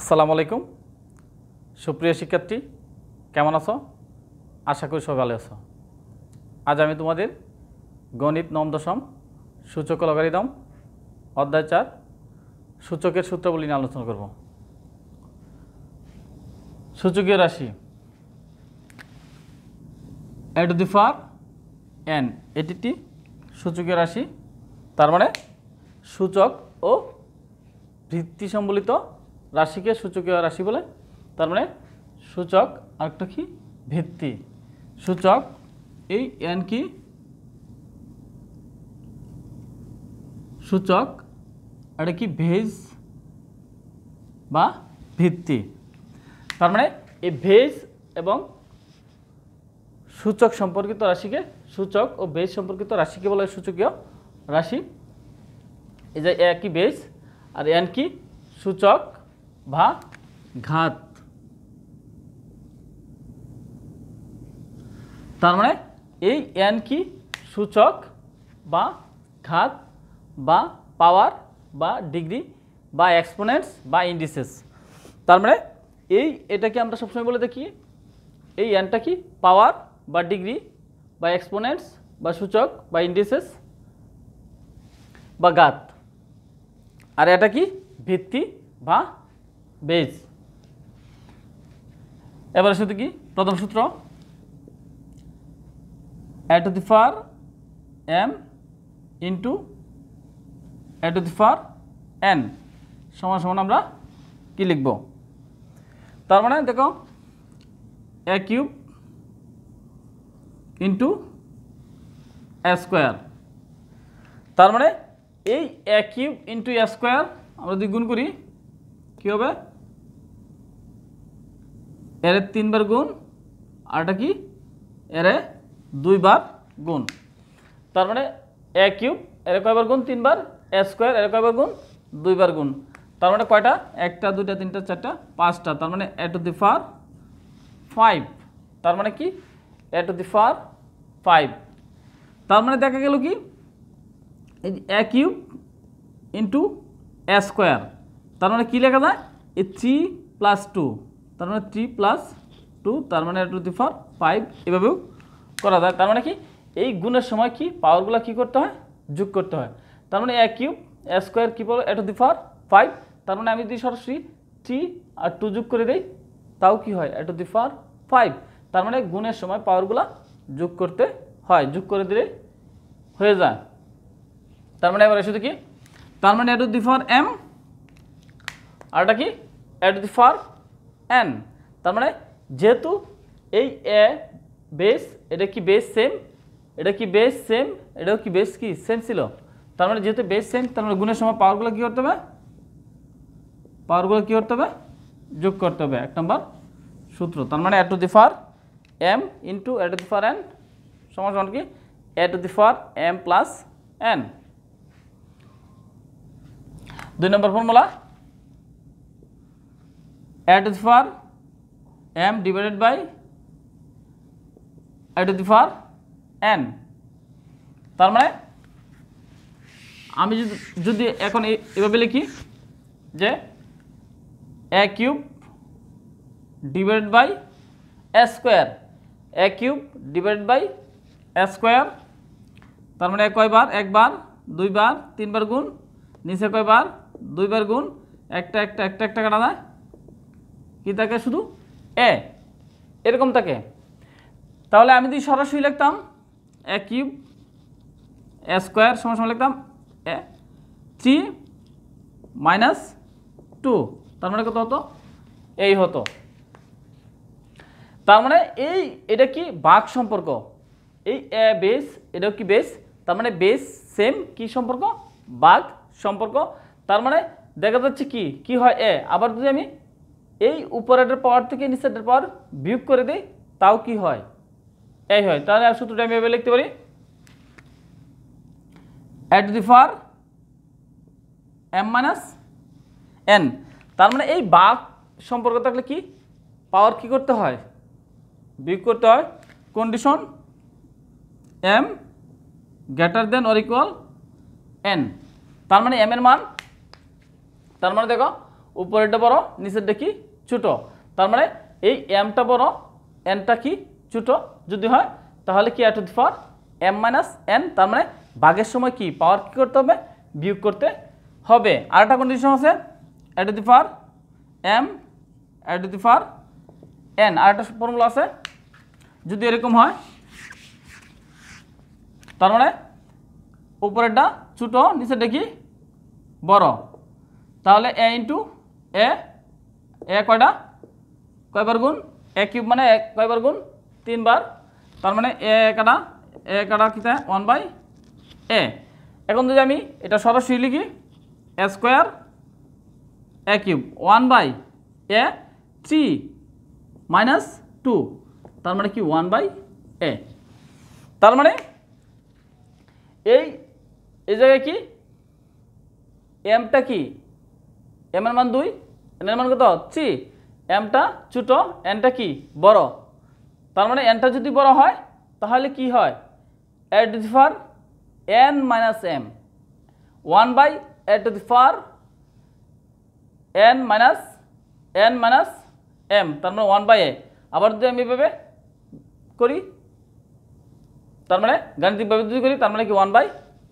আসসালামু আলাইকুম সুপ্রিয় শিক্ষার্থী কেমন আছো আশা করি সব ভালো আছো আজ আমি তোমাদের গণিত নম দশম সূচক লগারিদম অধ্যায় চার সূচকের সূত্রাবলী নিয়ে আলোচনা করব সূচকীয় রাশি a to the power n এটি সূচকীয় রাশি তার মানে সূচক ও ভিত্তি সম্বলিত রাশিকে সূচকীয় রাশি বলে তার মানে সূচক আরেকটা কি ভিত্তি সূচক এই এন কি সূচক এটা কি ভেজ বা ভিত্তি তার মানে এই ভেজ এবং সূচক সম্পর্কিত রাশিকে সূচক ও বেজ সম্পর্কিত রাশিকে বলা হয় সূচকীয় রাশি এই যে একই বেজ আর এন কি সূচক বা ঘাত তার মানে এই এন কি সূচক বা ঘাত বা পাওয়ার বা ডিগ্রি বা এক্সপোনেন্টস বা ইন্ডিসেস তার মানে এই এটাকে আমরা সবসময় বলে দেখি এই এনটা কি পাওয়ার বা ডিগ্রি বা এক্সপোনেন্টস বা সূচক বা ইন্ডিসেস বা গাত আর এটা কি ভিত্তি বা বেজ এবারে সাথে কি প্রথম সূত্র a to the power m into a to the power n সমান সমান আমরা কি লিখব তার মানে দেখো a cube into a square তার মানে এই a cube into a square আমরা যদি গুণ করি কি হবে এর তিনবার গুণ আর এটা কি এর দুইবার গুণ তার মানে এ কিউব এর কয়বার গুণ তিনবার এ স্কোয়ার এর কয়বার গুণ দুইবার গুণ তার মানে কয়টা একটা দুইটা তিনটা চারটা পাঁচটা তার মানে a to the power five তার মানে কি a to the power five তার মানে দেখা গেল কি a cube into a square তার মানে কী লেখা যায় এ থ্রি প্লাস টু তার মানে থ্রি প্লাস টু তার মানে টু দি ফর ফাইভ এভাবেও করা যায় তার মানে কি এই গুণের সময় কি পাওয়ারগুলো কি করতে হয় যোগ করতে হয় তার মানে এক কিউব এ স্কোয়ার কী বলো a to the power five তার মানে আমি যদি সরাসরি থ্রি আর টু যোগ করে দিই তাও কি হয় a to the power five তার মানে গুণের সময় পাওয়ারগুলো যোগ করতে হয় যোগ করে দিলে হয়ে যায় তার মানে এবার এসে কি তার মানে a to the power m এটা কি a to the power n তার মানে যেহেতু এই এ বেস এটা কি বেস সেম এটা কি বেস সেম এটাও কি বেস কি সেম ছিল তার মানে যেহেতু বেস সেম তার মানে গুণের সময় পাওয়ারগুলো কী করতে হবে পাওয়ারগুলো কী করতে হবে যোগ করতে হবে এক নম্বর সূত্র তার মানে a to the power m into a to the power n সময় সমান কি a to the power m plus n দুই নম্বর formula a the power m m divided by a to the power তার মানে আমি যদি এখন এভাবে লিখি যে a cube divide by a square a cube divide by a square তার মানে কয়বার একবার দুইবার তিনবার গুণ নিচে কয়বার দুইবার গুণ একটা একটা একটা একটা কাটা যায় কি থাকে শুধু এ এরকম থাকে তাহলে আমি যদি সরাসরি লিখতাম এ কিউব এ স্কোয়ার সময় সময় লিখতাম এ থ্রি মাইনাস টু তার মানে কত হতো এই হতো তার মানে এই এটা কি বাঘ সম্পর্ক এই এ বেস এটাও কি বেস তার মানে বেস সেম কি সম্পর্ক বাঘ সম্পর্ক তার মানে দেখা যাচ্ছে কি কি হয় এ আবার যদি আমি এই উপরের পাওয়ার থেকে নিচের পর বিয়োগ করে দেই তাও কি হয় এই হয় তাহলে আর সূত্রটা আমি এভাবে লিখতে পারি a to the power m minus n তার মানে এই বাঘ সম্পর্ক থাকলে কি পাওয়ার কি করতে হয় বিয়োগ করতে হয় condition m greater than or equal n তার মানে এম এর মান তার মানে দেখো উপরেরটা বড় নিচেরটা কি ছোটো তার মানে এই এমটা বড় এনটা কি ছোটো যদি হয় তাহলে কি a to power m minus n তার মানে ভাগের সময় কি পাওয়ার কী করতে হবে বিয়োগ করতে হবে আর একটা কন্ডিশন আছে a to the power m a to the power n আর একটা ফর্মুলা আছে যদি এরকম হয় তার মানে উপরেরটা ছোটো নিচেরটা কি বড় তাহলে এ ইন্টু এ এ কয়টা কয়বার গুণ এক কিউব মানে এক কয়বার গুণ তিনবার তার মানে এ একটা এ একটা কী ওয়ান বাই এ এখন যদি আমি এটা সরাসরি লিখি a square a cube one by a three minus two তার মানে কি ওয়ান বাই এ তার মানে এই এই জায়গায় কি এমটা কি এম এর মান দুই এনের মানে কত চি এমটা ছোট এনটা কি বড় তার মানে এনটা যদি বড় হয় তাহলে কি হয় a to the power n minus m one by a to the power n minus n minus m তার মানে ওয়ান বাই এ আবার যদি আমি এভাবে করি তার মানে গাণিতিকভাবে যদি করি তার মানে কি ওয়ান বাই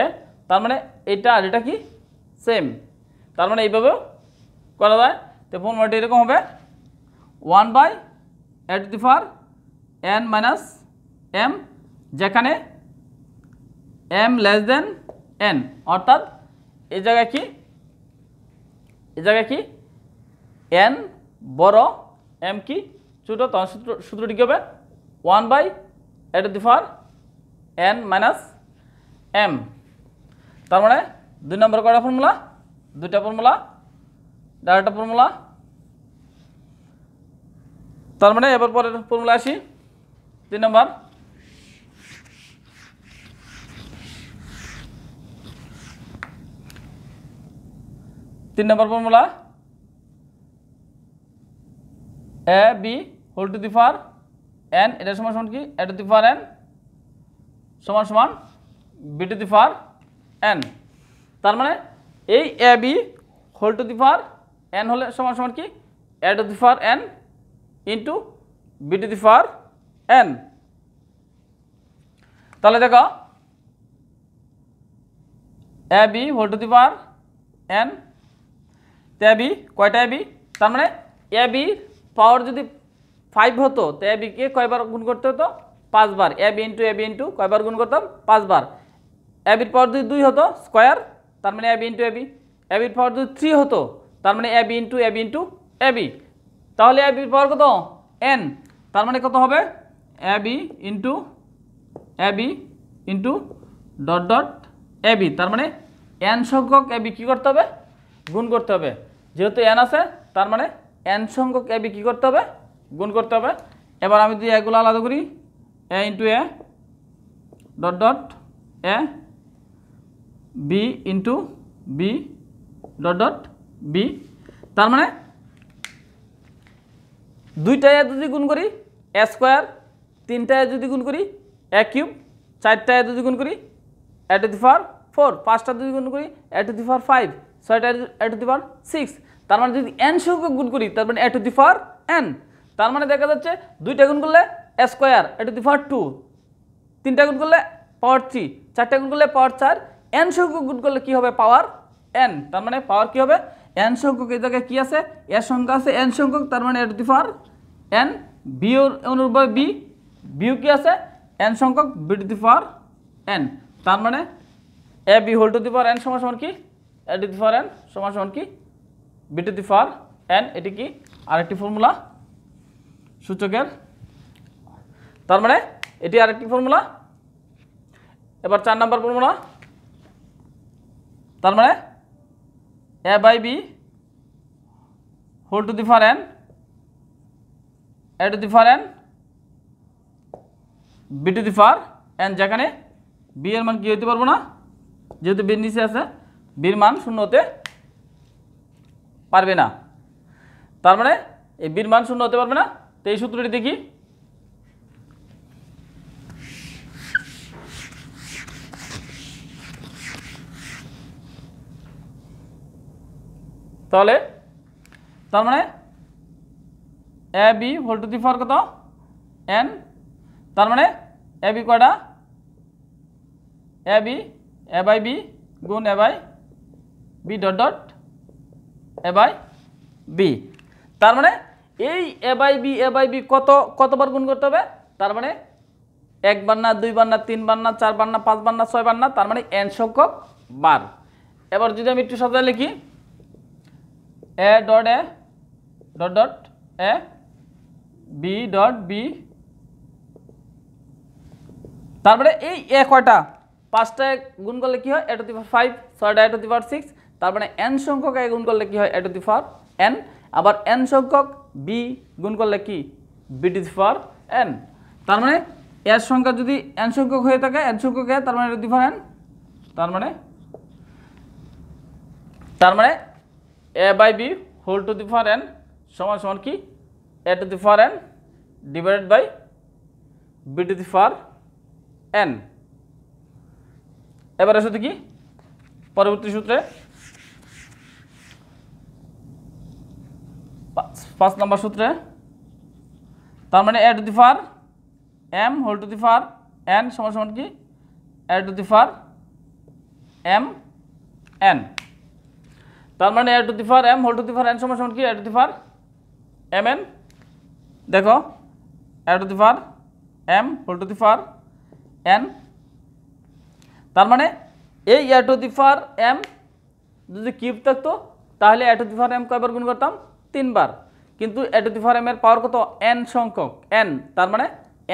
এ তার মানে এটা আর এটা কি সেম তার মানে এইভাবেও করা যায় তো ফর্মুলাটি এরকম হবে one by a to the power n minus m যেখানে এম লেস দেন এন অর্থাৎ এ জায়গায় কি এ জায়গায় কি এন বড় এম কি ছোটো তখন সূত্র সূত্রটি কী হবে one by a to the power n minus m তার মানে দুই নম্বর কটা ফর্মুলা দুইটা ফর্মুলা ডাটা ফর্মুলা তার মানে এবার পরের ফর্মুলা আসি তিন নম্বর তিন নম্বর formula a b whole to the power n এটা সমান সমান কি a to the power n সমান সমান b to the power n তার মানে এই a b whole to the power n হলে সমান সমান কি a to the power n into b to the power n তাহলে দেখো a b whole to the power n তে বি কয়টা এ বি তার মানে এ বি পাওয়ার যদি ফাইভ হতো তো এ বিকে কয়বার গুণ করতে হতো পাঁচবার a b into a b into কয়বার গুণ করতাম পাঁচবার এ বির পাওয়ার যদি দুই হতো স্কোয়ার তার মানে a b into a b a বির পাওয়ার যদি থ্রি হতো তার মানে a b into a b into a b তাহলে এ বির পাওয়ার কত এন তার মানে কত হবে a b into a b into dot dot a b তার মানে এন সংখ্যক বি কী করতে হবে গুণ করতে হবে যেহেতু এন আছে তার মানে এন সংখ্যক বি কী করতে হবে গুণ করতে হবে এবার আমি যদি এগুলো আলাদা করি a into a dot dot a b into b dot dot b তার মানে দুইটায় যদি গুণ করি এ স্কোয়ার তিনটায় যদি গুণ করি এ কিউব চারটায় যদি গুণ করি a to the power four পাঁচটা যদি গুণ করি a to the power five ছয়টা a to the power six তার মানে যদি এন সংখ্যক গুণ করি তার মানে এট টু দি পাওয়ার এন তার মানে দেখা যাচ্ছে দুইটা গুণ করলে a square a to the power two তিনটা গুণ করলে পাওয়ার থ্রি চারটা গুণ করলে পাওয়ার চার এন সংখ্যক গুণ করলে কী হবে পাওয়ার এন তার মানে পাওয়ার কী হবে এন সংখ্যক এই জায়গায় কী আছে এর সংখ্যা আছে এন সংখ্যক তার মানে এর ডিফার এন বিওর অনুরূপভাবে বি বিও কী আছে এন সংখ্যক বি টু দি এন তার মানে a b whole to the n সমান সমান কি এ ডি দি এন সমান সমান কি বি টু দি এন এটি কি আরেকটি ফর্মুলা সূচকের তার মানে এটি আরেকটি ফর্মুলা এবার চার নাম্বার ফর্মুলা তার মানে a by b whole to the power n a to the power n b to the power n যেখানে b এর মান কি হতে পারবো না যেহেতু বি নিচে আছে বির মান শূন্য হতে পারবে না তার মানে এই বির মান শূন্য হতে পারবে না তো এই সূত্রটি দেখি তাহলে তার মানে a b whole to the power কত এন তার মানে এ বি কয়টা a b a by b গুণ a by b dot dot a by b তার মানে এই a by b a by b কত কতবার গুণ করতে হবে তার মানে একবার না দুইবার না তিনবার না চারবার না পাঁচবার না ছয়বার না তার মানে এন সংখ্যক বার এবার যদি আমি একটু সাজায় লিখি a dot a dot dot a b dot b তারপরে এই এ কয়টা পাঁচটা গুণ করলে কি হয় a to the power five ছয়টা a to the power six তারপরে এন সংখ্যক এ গুণ করলে কি হয় a to the power n আবার এন সংখ্যক বি গুণ করলে কি বি টু দি এন তার মানে এর সংখ্যা যদি এন সংখ্যক হয়ে থাকে এন সংখ্যক এ তার মানে টু দি পাওয়ার এন তার মানে তার মানে a by b whole to the power n সমান সমান কি a to the power n divided by b to the power n এবারে শুধু কি পরবর্তী সূত্রে পাঁচ নম্বর সূত্রে তার মানে a to the power m whole to the power n সমান সমান কি a to the power m n তার মানে a to the power m whole to the power n সমান সমান কি a to the power m n দেখো a to the power m whole to the power n তার মানে এই a to the power m যদি cube থাকতো তাহলে a to the power m কয়বার গুণ করতাম তিনবার কিন্তু a to the power m এর পাওয়ার কত এন সংখ্যক এন তার মানে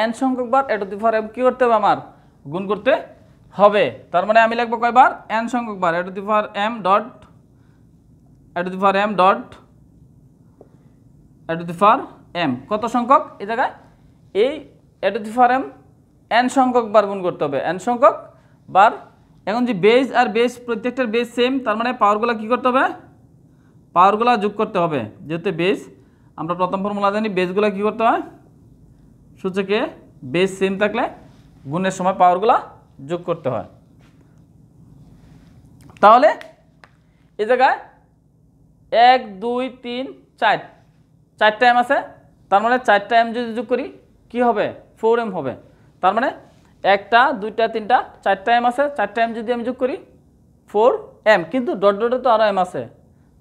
এন সংখ্যক বার a to the power m কী করতে হবে আমার গুণ করতে হবে তার মানে আমি লিখবো কয়বার এন সংখ্যক বার a to the power m dot a to the power m dot a the power m কত সংখ্যক এ জায়গায় এই এ দি পাওয়ার এম এন সংখ্যক বার গুণ করতে হবে এন সংখ্যক বার এখন যে বেস আর বেস প্রত্যেকটার বেস সেম তার মানে পাওয়ারগুলো কি করতে হবে পাওয়ারগুলো যোগ করতে হবে যেহেতু বেস আমরা প্রথম ফর্মুলা জানি বেসগুলো কি করতে হয় সূচকে বেস সেম থাকলে গুণের সময় পাওয়ারগুলো যোগ করতে হয় তাহলে এ জায়গায় এক দুই তিন চার চারটা এম আছে তার মানে চারটা এম যদি যোগ করি কি হবে ফোর এম হবে তার মানে একটা দুইটা তিনটা চারটা এম আছে চারটা এম যদি আমি যোগ করি ফোর এম কিন্তু ডট ডটে তো আরও এম আছে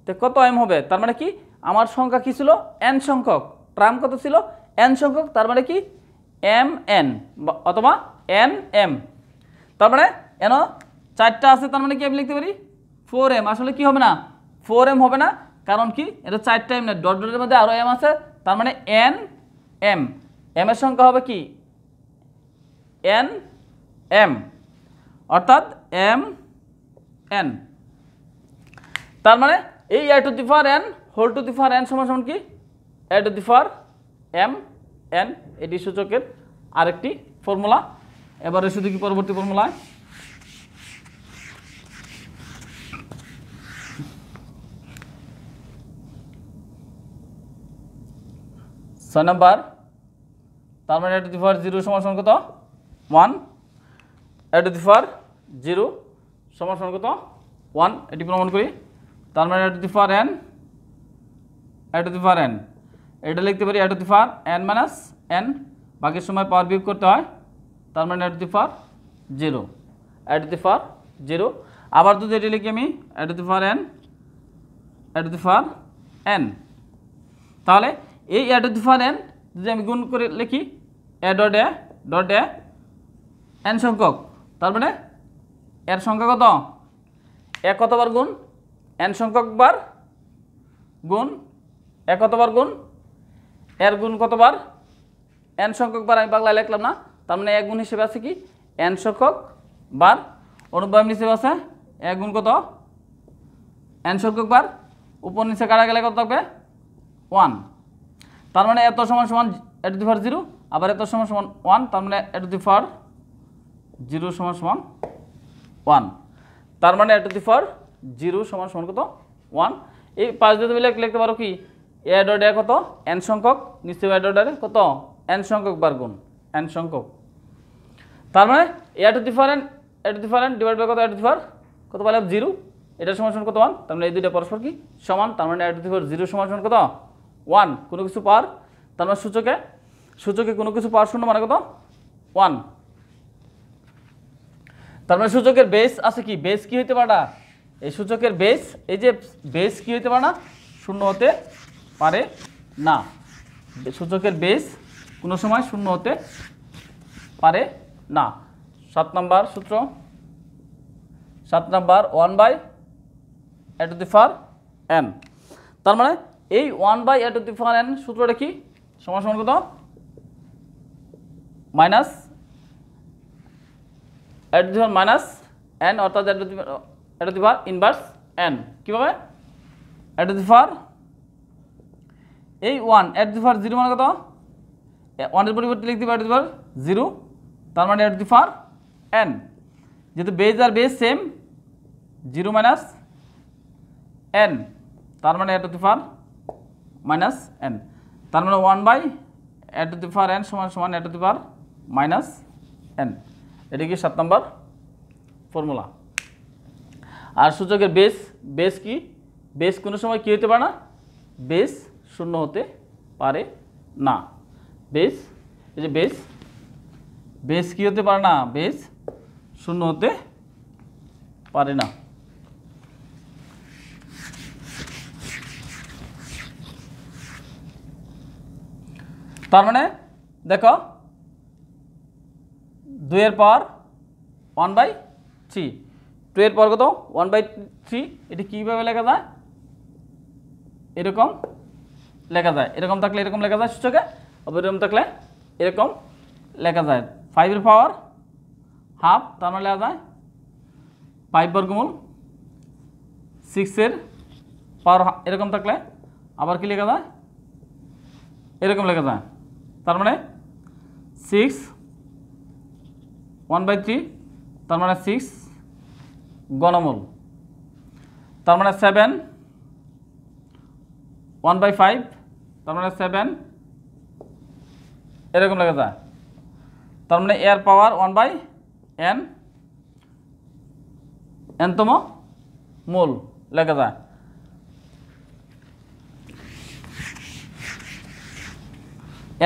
তো কত এম হবে তার মানে কি আমার সংখ্যা কী ছিল এন সংখ্যক ট্রাম কত ছিল এন সংখ্যক তার মানে কি এম এন অথবা এন এম তার মানে এন চারটা আছে তার মানে কি আমি লিখতে পারি ফোর এম আসলে কি হবে না ফোর এম হবে না কারণ কি এটা চারটা এম না ডট ডটের মধ্যে আরও এম আছে তার মানে এন এম এম এর সংখ্যা হবে কি এন এম অর্থাৎ এম এন তার মানে এই a to the power n whole to the power n সমান সমান কি a to the power m n এটি সূচকের আরেকটি ফর্মুলা এবারে শুধু কি পরবর্তী ফর্মুলায় ছয় নম্বর তার মানে a to the power zero সমান কত one a to the power zero সমান কত ওয়ান এটি প্রমাণ করি তার মানে a to the power n a to the power n এটা লিখতে পারি a to the power n minus n বাকি সময় পাওয়ার বিয়োগ করতে হয় তার মানে a to zero a to the power zero আবার যদি এটি লিখি আমি a to the power n a to the power n তাহলে এই অ্যাড উৎপাদন যদি আমি গুণ করে লিখি a dot a dot a n সংখ্যক তার মানে এর সংখ্যা কত এ কতবার গুণ এন সংখ্যক বার গুণ এ কতবার গুণ এর গুণ কতবার এন সংখ্যক বার আমি বাংলায় লিখলাম না তার মানে এক গুণ হিসেবে আছে কি এন সংখ্যক বার অনুপ্রাম হিসেবে আছে এক গুণ কত এন সংখ্যক বার উপর নিচে কারা গেলে কত থাকবে ওয়ান তার মানে এত সমান সমান এট দি ফার জিরো আবার এত সমান সমান ওয়ান তার মানে এট দি ফার জিরো সমান সমান ওয়ান তার মানে এট দি ফার জিরো সমান সমান কত ওয়ান এই পাঁচ দিয়ে তুমি লিখতে পারো কি এ ডট এ কত এন সংখ্যক নিশ্চয় এ ডট কত এন সংখ্যক বার গুণ এন সংখ্যক তার মানে a to the power n a to the power n divide by কত এ টু দি ফার কত পেলাম জিরো এটার সমান সমান কত ওয়ান তার মানে এই দুইটা পরস্পর কি সমান তার মানে a to the power zero সমান সমান কত ওয়ান কোনো কিছু পার তার মানে সূচকে সূচকে কোনো কিছু পার শূন্য মানে কত ওয়ান তার মানে সূচকের বেস আছে কি বেস কি হইতে পারে এই সূচকের বেস এই যে বেস কি হইতে পারে না শূন্য হতে পারে না সূচকের বেস কোনো সময় শূন্য হতে পারে না সাত নাম্বার সূত্র সাত number one by a to the power n তার মানে এই one by a to the power n সূত্রটা কি সমান সমান কত minus a to the power minus n অর্থাৎ a to the power to the power inverse n কীভাবে এট টু দি ফার এই one a to the power zero মানে কত ওয়ানের পরিবর্তে লিখতে পারি এ জিরো তার মানে এ টু দি এন যেহেতু বেজ আর base same zero minus n তার মানে a to the power minus n তার মানে one by a to the power n সমান সমান এ দি পার মাইনাস এন এটা কি সাত নম্বর ফর্মুলা আর সূচকের বেস বেস কি বেস কোনো সময় কী হতে পারে না বেস শূন্য হতে পারে না বেস এই যে বেস বেস কী হতে পারে না বেস শূন্য হতে পারে না তার মানে দেখো দুইয়ের power one by three two এর পর কত ওয়ান বাই থ্রি এটি কীভাবে লেখা যায় এরকম লেখা যায় এরকম থাকলে এরকম লেখা যায় সূচকে আবার এরকম থাকলে এরকম লেখা যায় ফাইভের পাওয়ার হাফ তার মানে লেখা যায় ফাইভ বর্গমূল সিক্সের পাওয়ার এরকম থাকলে আবার কি লেখা যায় এরকম লেখা যায় তার মানে সিক্স ওয়ান বাই থ্রি তার মানে সিক্স গণমূল তার মানে সেভেন ওয়ান বাই ফাইভ তার মানে সেভেন এরকম লেখা যায় তার মানে এর পাওয়ার ওয়ান বাই এন এনতম মূল লেখা যায়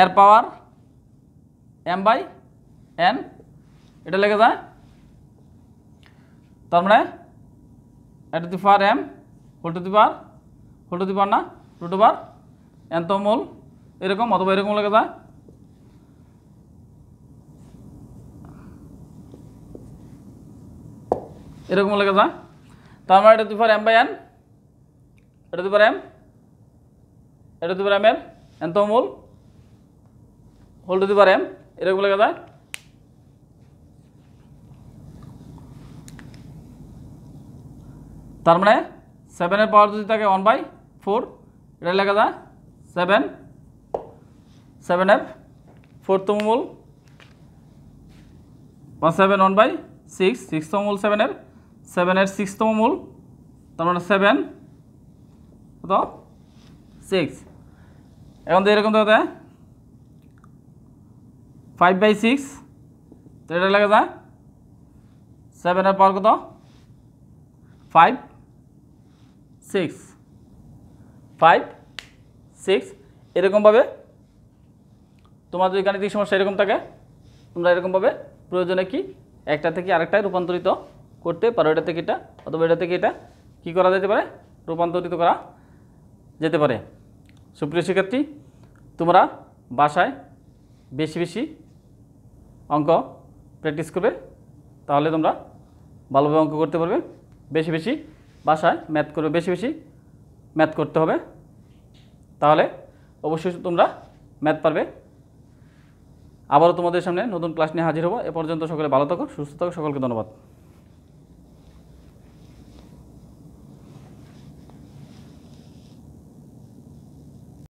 এর পাওয়ার এম বাই এন এটা লেগে যায় তার মানে এটা the power m whole to the power whole to the power না টু টু পাওয়ার এন তো মোল এরকম অথবা এরকম লেগে যায় এরকম লেগে যায় তার মানে এটা the power m by n এটা দি পাওয়ার এম এটা দি পাওয়ার এম এর এন তো মোল হোল্ড টু পারেন এম এরকম লেখা যায় তার মানে সেভেনের পাওয়ার যদি থাকে ওয়ান বাই ফোর এটা লেখা যায় সেভেন সেভেন এফ ফোরতম মূল পাঁচ সেভেন ওয়ান বাই সিক্স সিক্সতম মূল সেভেনের সেভেনের সিক্সতম মূল তার মানে সেভেন কত সিক্স এখন তো এরকম তো ফাইভ বাই সিক্স তো এটা লেখা যায় সেভেনের পাওয়ার কত ফাইভ সিক্স ফাইভ সিক্স এরকমভাবে তোমার যদি গাণিতিক সমস্যা এরকম থাকে তোমরা এরকমভাবে প্রয়োজনে কি একটা থেকে আরেকটায় রূপান্তরিত করতে পারো এটা থেকে এটা অথবা এটা থেকে এটা কি করা যেতে পারে রূপান্তরিত করা যেতে পারে সুপ্রিয় শিক্ষার্থী তোমরা বাসায় বেশি বেশি অঙ্ক প্র্যাকটিস করবে তাহলে তোমরা ভালোভাবে অঙ্ক করতে পারবে বেশি বেশি বাসায় ম্যাথ করবে বেশি বেশি ম্যাথ করতে হবে তাহলে অবশ্যই তোমরা ম্যাথ পারবে আবারও তোমাদের সামনে নতুন ক্লাস নিয়ে হাজির হবো এ পর্যন্ত সকলে ভালো থাকো সুস্থ থাকো সকলকে ধন্যবাদ